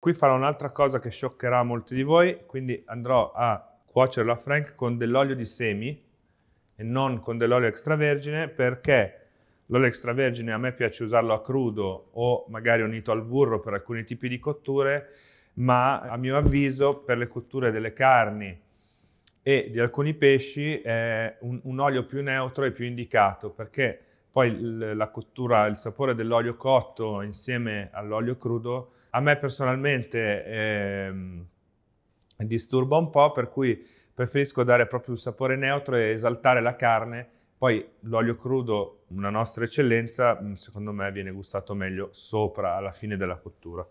Qui farò un'altra cosa che scioccherà molti di voi, quindi andrò a cuocerlo a frank con dell'olio di semi e non con dell'olio extravergine perché l'olio extravergine a me piace usarlo a crudo o magari unito al burro per alcuni tipi di cotture, ma a mio avviso per le cotture delle carni e di alcuni pesci è un, un olio più neutro e più indicato perché poi il, la cottura, il sapore dell'olio cotto insieme all'olio crudo, a me personalmente eh, disturba un po', per cui preferisco dare proprio un sapore neutro e esaltare la carne. Poi l'olio crudo, una nostra eccellenza, secondo me viene gustato meglio sopra, alla fine della cottura.